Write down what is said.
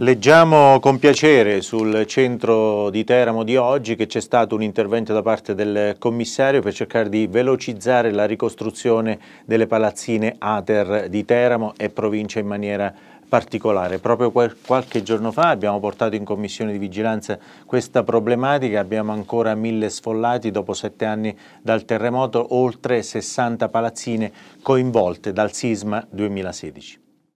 Leggiamo con piacere sul centro di Teramo di oggi che c'è stato un intervento da parte del commissario per cercare di velocizzare la ricostruzione delle palazzine Ater di Teramo e provincia in maniera particolare. Proprio qualche giorno fa abbiamo portato in commissione di vigilanza questa problematica, abbiamo ancora mille sfollati dopo sette anni dal terremoto, oltre 60 palazzine coinvolte dal sisma 2016.